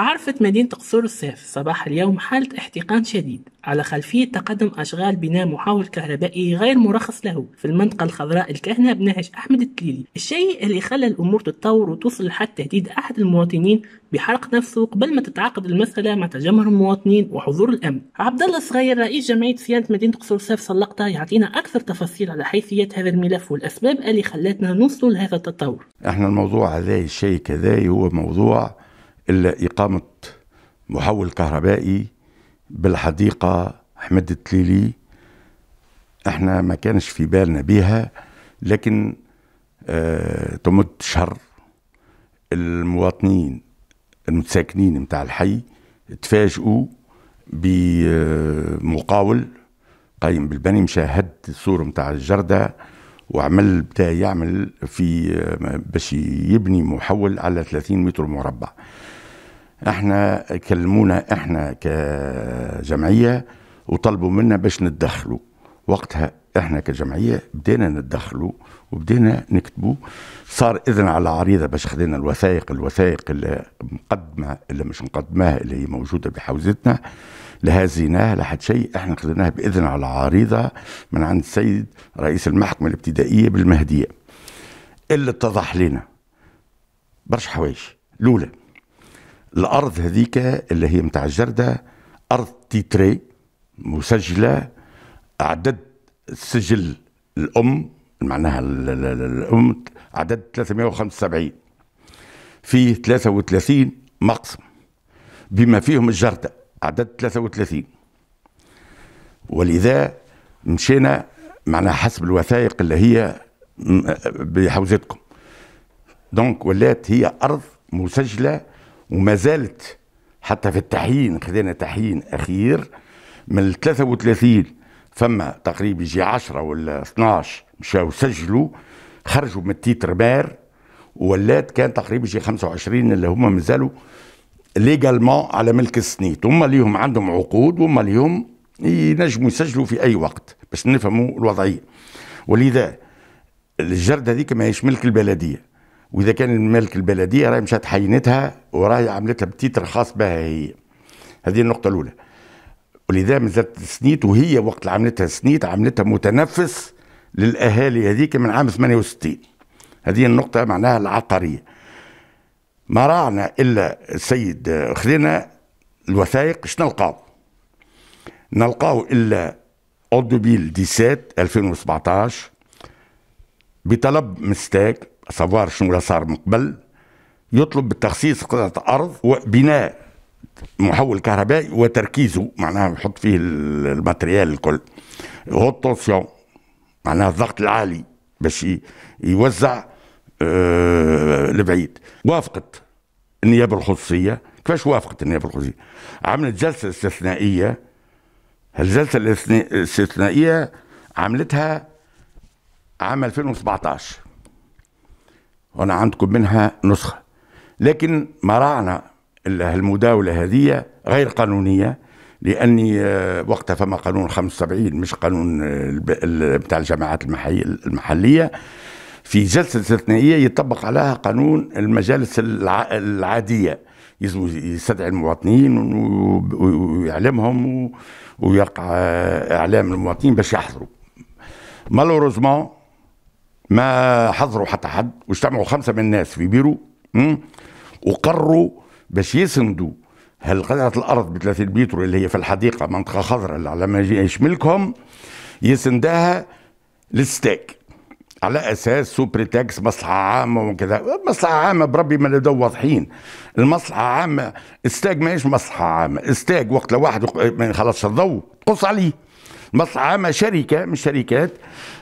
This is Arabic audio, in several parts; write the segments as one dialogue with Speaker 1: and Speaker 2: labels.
Speaker 1: عرفت مدينة قصور الصيف صباح اليوم حالة احتقان شديد على خلفية تقدم أشغال بناء محاور كهربائي غير مرخص له في المنطقة الخضراء الكهنة بنهج أحمد التليلي الشيء اللي خلى الأمور تتطور وتوصل لحد تهديد أحد المواطنين بحرق نفسه قبل ما تتعاقد المسألة مع تجمهر المواطنين وحضور الأمن عبد الله الصغير رئيس جمعية صيانة مدينة قصور الصيف سلقطة يعطينا أكثر تفاصيل على حيثية هذا الملف والأسباب اللي خلتنا نوصل لهذا التطور
Speaker 2: احنا الموضوع هذا الشيء كذا هو موضوع إلا إقامة محول كهربائي بالحديقة حمد التليلي احنا ما كانش في بالنا بيها لكن اه تمد شهر المواطنين المتساكنين متاع الحي تفاجئوا بمقاول قايم بالبني مشاهد الصورة متاع الجردة وعمل بتاع يعمل في آه، باش يبني محول على 30 متر مربع احنا كلمونا احنا كجمعيه وطلبوا منا باش نتدخلوا وقتها احنا كجمعيه بدينا نتدخلوا وبدينا نكتبوا صار اذن على عريضه باش خذينا الوثائق الوثائق اللي مقدمه اللي مش مقدماها اللي هي موجوده بحوزتنا لهزيناه لحد شيء احنا خذيناها باذن على عريضه من عند السيد رئيس المحكمه الابتدائيه بالمهديه اللي اتضح لنا برشا حوايج الاولى الارض هذيك اللي هي متاع الجرده ارض تيتري مسجله عدد سجل الام معناها الام عدد 375 فيه 33 مقسم بما فيهم الجرده عدد 33 ولذا مشينا معناها حسب الوثائق اللي هي بحوزتكم دونك ولات هي ارض مسجله وما زالت حتى في التحيين خدينا تحيين اخير من 33 فما تقريبا يجي 10 ولا 12 مشاو سجلوا خرجوا من التيتر بار ولات كان تقريبا يجي 25 اللي هما مازالوا ليغالمون على ملك السنيت هما ليهم عندهم عقود وهما ليهم ينجموا يسجلوا في اي وقت باش نفهموا الوضعيه ولذا الجرد هذيك ماهيش ملك البلديه واذا كان الملك البلديه راهي مشات حينتها وراهي عملتها بتيتر خاص بها هي هذه النقطه الاولى ولذا مازالت سنيت وهي وقت عملتها سنيت عملتها متنفس للاهالي هذيك من عام 68 هذه النقطه معناها العقارية ما راعنا الا السيد خذينا الوثائق شنو نلقاو نلقاو الا اوردوبيل 17 2017 بطلب مستاك صبار شنو صار من قبل يطلب بالتخصيص قطعة أرض وبناء محول كهربائي وتركيزه معناها يحط فيه الماتريال الكل هوت معناها الضغط العالي باش يوزع آه لبعيد وافقت النيابة الخصوصية كيفاش وافقت النيابة الخصوصية عملت جلسة استثنائية الجلسة الاستثنائية عملتها عام 2017 وانا عندكم منها نسخه لكن مراعنا المداوله هذه غير قانونيه لاني آه، وقتها فما قانون 75 مش قانون آه، بتاع الجماعات المحليه في جلسه استثنائيه يطبق عليها قانون المجالس العاديه يلزم يستدعي المواطنين ويعلمهم ويقع آه، اعلام المواطنين باش يحضروا مالوروزمون ما حضروا حتى حد واجتمعوا خمسه من الناس في بيرو وقروا باش يسندوا هالقطعة الأرض ب 30 متر اللي هي في الحديقة منطقة خضراء اللي على ما يشملكم يسندها للستيك على اساس سو بريتكس مصلحه عامه وكذا مصلحه عامه بربي ما لدو واضحين المصلحه عامه استاج ماهيش مصلحه عامه استاج وقت لواحد ما يخلصش الضوء تقص عليه مطعمه شركه مش شركات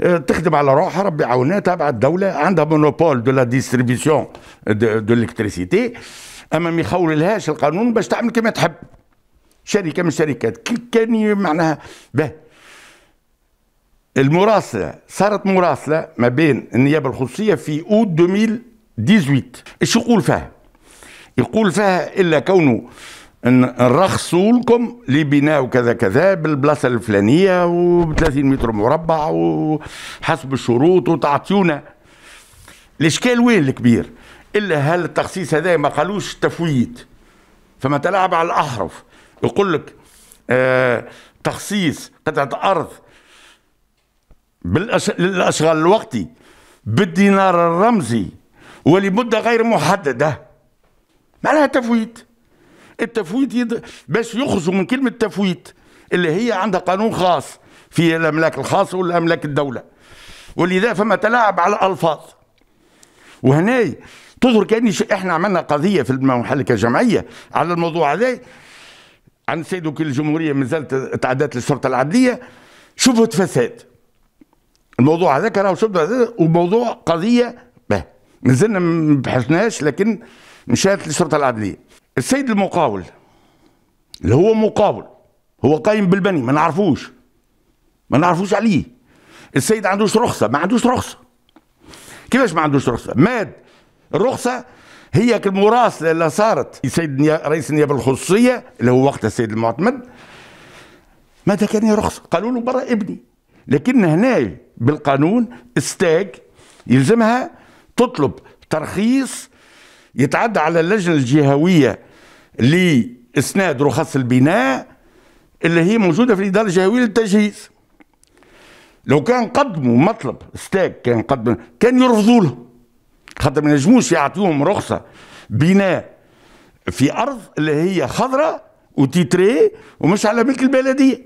Speaker 2: آه، تخدم على روحها ربي عاونها تابعه الدوله عندها مونوبول دو لا ديستريبيسيون دو الكتريسيتي اما ما يخوللهاش القانون باش تعمل كما تحب شركه من الشركات كان معناها به المراسله صارت مراسله ما بين النيابه الخصوصيه في اوت 2018 ايش يقول فيها؟ يقول فيها الا كونه نرخصوا لكم لبناء كذا كذا بالبلاصه الفلانيه و 30 متر مربع وحسب الشروط وتعطيونا الاشكال وين الكبير الا هل التخصيص هذا ما قالوش تفويت فما تلعب على الاحرف يقول لك آه تخصيص قطعه ارض للاشغال الوقتي بالدينار الرمزي ولمده غير محدده معناها تفويت التفويت يد... باش يخرجوا من كلمه تفويت اللي هي عندها قانون خاص في الاملاك الخاصه والاملاك الدوله ولذا فما تلاعب على الالفاظ وهنا تظهر كأن احنا عملنا قضيه في المحلكة الجمعيه على الموضوع هذا عن سيد وكيل الجمهوريه من زالت تعدات للشرطه العدليه شوفوا فساد الموضوع هذاك راهو شبهه هذا وموضوع قضيه ما مازلنا ما بحثناش لكن مشات للشرطه العدليه السيد المقاول اللي هو مقاول هو قايم بالبني ما نعرفوش ما نعرفوش عليه السيد عندوش رخصه ما عندوش رخصه كيفاش ما عندوش رخصه ماد الرخصه هي المراسله اللي صارت السيد رئيس النيابه الخصوصيه اللي هو وقتها السيد المعتمد ماذا كان رخصه قالوا له برا ابني لكن هنا بالقانون استاج يلزمها تطلب ترخيص يتعدى على اللجنة الجهوية لإسناد رخص البناء اللي هي موجودة في الإدارة الجهوية للتجهيز لو كان قدموا مطلب ستاك كان قدم كان يرفضوا له خاطر ما ينجموش يعطيوهم رخصة بناء في أرض اللي هي خضراء وتيتري ومش على ملك البلدية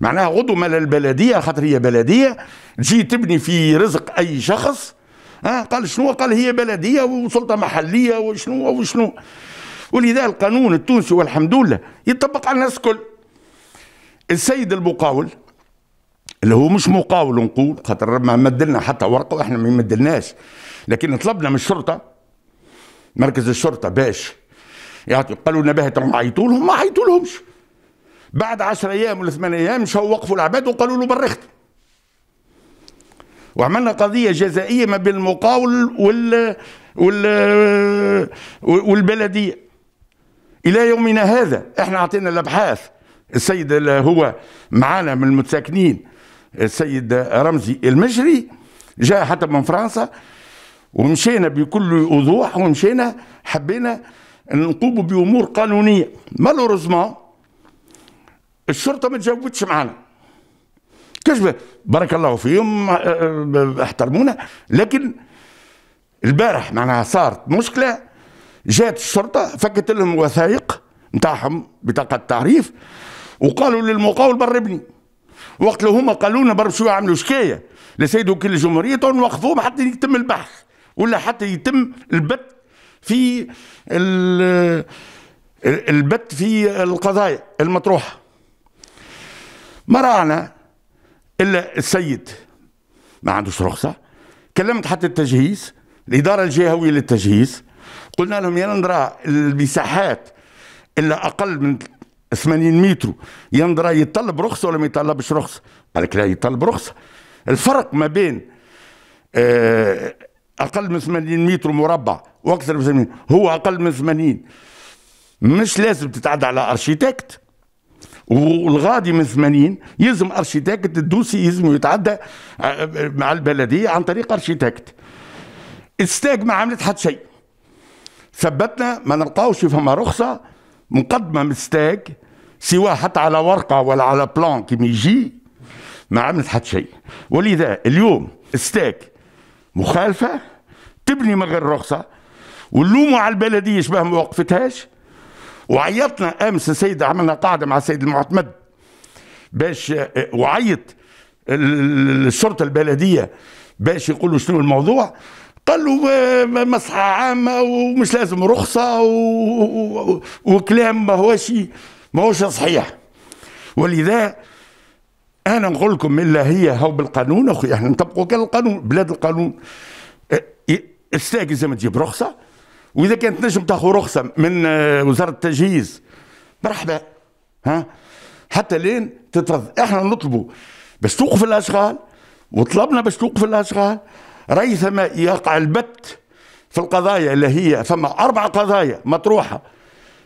Speaker 2: معناها غضوا مال البلدية خاطر هي بلدية تجي تبني في رزق أي شخص ها قال شنو قال هي بلديه وسلطه محليه وشنو وشنو ولذا القانون التونسي والحمد لله يطبق على الناس الكل السيد المقاول اللي هو مش مقاول نقول خاطر ما مدلنا حتى ورقه واحنا ما مدلناش لكن طلبنا من الشرطه مركز الشرطه باش يعطي قالوا لنا باهي عيطوا لهم ما عيطوا لهمش بعد 10 ايام ولا 8 ايام مشوا وقفوا العباد وقالوا له برخت وعملنا قضية جزائية ما بين المقاول وال وال والبلدية إلى يومنا هذا احنا أعطينا الأبحاث السيد اللي هو معانا من المتساكنين السيد رمزي المجري جاء حتى من فرنسا ومشينا بكل وضوح ومشينا حبينا نقوم بامور قانونيه مالوريزمون الشرطه ما تجاوبتش معنا كشبه بارك الله فيهم آه، آه، احترمونا لكن البارح معناها صارت مشكله جات الشرطه فكت لهم وثائق نتاعهم بطاقه تعريف وقالوا للمقاول بربني وقت اللي هما قالوا لنا برا شويه عملوا شكايه لسيد وكيل الجمهوريه تو نوقفوهم حتى يتم البحث ولا حتى يتم البت في البت في القضايا المطروحه ما الا السيد ما عندوش رخصه كلمت حتى التجهيز الاداره الجهويه للتجهيز قلنا لهم يا نرى المساحات الا اقل من 80 متر ينظر يطلب رخصه ولا ما يطلبش رخصه قال لك لا يطلب رخصه الفرق ما بين آه، اقل من 80 متر مربع واكثر من 80 هو اقل من 80 مش لازم تتعدى على ارشيتكت والغادي من 80 يلزم ارشيتكت الدوسي يلزم يتعدى آه، آه، مع البلديه عن طريق ارشيتكت استاج ما عملت حد شيء ثبتنا ما نلقاوش فما رخصه مقدمه من استاج سواء حتى على ورقه ولا على بلان كيما يجي ما عملت حد شيء ولذا اليوم استاك مخالفه تبني من غير رخصه ونلوموا على البلديه شبه ما وقفتهاش وعيطنا امس السيد عملنا قاعده مع السيد المعتمد باش آه، آه، وعيط الشرطه البلديه باش يقولوا شنو الموضوع قال له آه، مصحة عامه ومش لازم رخصه و... وكلام ما هوش ما هوش صحيح ولذا انا نقول لكم الا هي هو بالقانون اخويا احنا نطبقوا القانون بلاد القانون الساقي زي ما تجيب رخصه واذا كانت تنجم تاخذ رخصه من آه، وزاره التجهيز مرحبا ها حتى لين تترض احنا نطلبوا باش توقف الاشغال وطلبنا باش توقف الاشغال ريثما يقع البت في القضايا اللي هي فما اربع قضايا مطروحه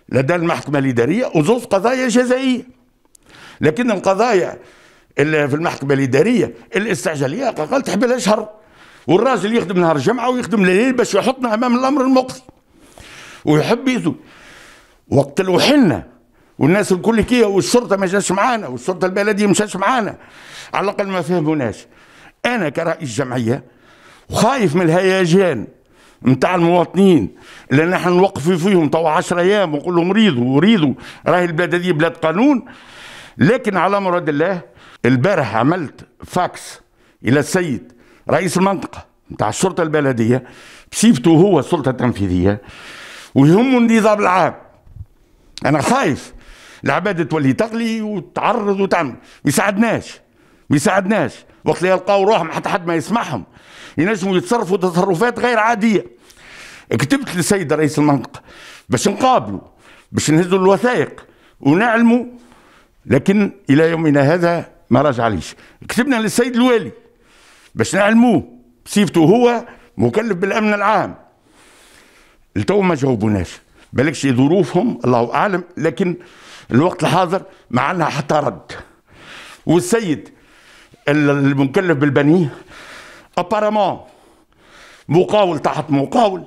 Speaker 2: لدى المحكمه الاداريه وزوج قضايا جزائيه لكن القضايا اللي في المحكمه الاداريه الاستعجاليه قال تحبلها شهر والراجل يخدم نهار الجمعه ويخدم الليل باش يحطنا امام الامر المقضي ويحب يذوب وقت اللي حنا والناس الكل كيا والشرطه ما جاش معانا والشرطه البلديه ما جاش معانا على الاقل ما فهموناش انا كرئيس جمعيه وخايف من الهيجان نتاع المواطنين اللي نحن نوقفوا فيهم توا 10 ايام ونقول لهم ريضوا ريضوا راهي البلد هذه بلاد قانون لكن على مراد الله البارح عملت فاكس الى السيد رئيس المنطقه نتاع الشرطه البلديه بصفته هو السلطه التنفيذيه ويهموا النظام العام انا خايف العباد تولي تغلي وتعرض وتعمل ما يساعدناش ما يساعدناش وقت اللي يلقاو روحهم حتى حد ما يسمعهم ينجموا يتصرفوا تصرفات غير عاديه كتبت للسيد رئيس المنطقه باش نقابلوا باش نهزوا الوثائق ونعلموا لكن الى يومنا هذا ما راجع ليش كتبنا للسيد الوالي باش نعلموه بصفته هو مكلف بالامن العام لتو ما جاوبوناش بالكش ظروفهم الله اعلم لكن الوقت الحاضر ما عندنا حتى رد والسيد المكلف بالبنيه ابارامون مقاول تحت مقاول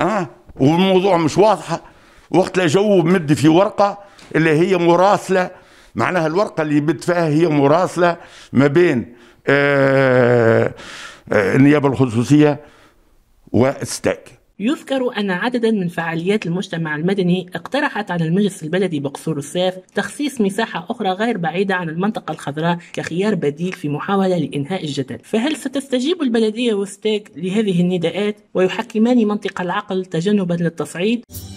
Speaker 2: اه والموضوع مش واضحه وقت لا جاوب مد في ورقه اللي هي مراسله معناها الورقه اللي يبد فيها هي مراسله ما بين آه آه النيابه الخصوصيه واستاك
Speaker 1: يذكر أن عددا من فعاليات المجتمع المدني اقترحت على المجلس البلدي بقصور الصيف تخصيص مساحة أخرى غير بعيدة عن المنطقة الخضراء كخيار بديل في محاولة لإنهاء الجدل فهل ستستجيب البلدية وستيك لهذه النداءات ويحكمان منطق العقل تجنبا للتصعيد؟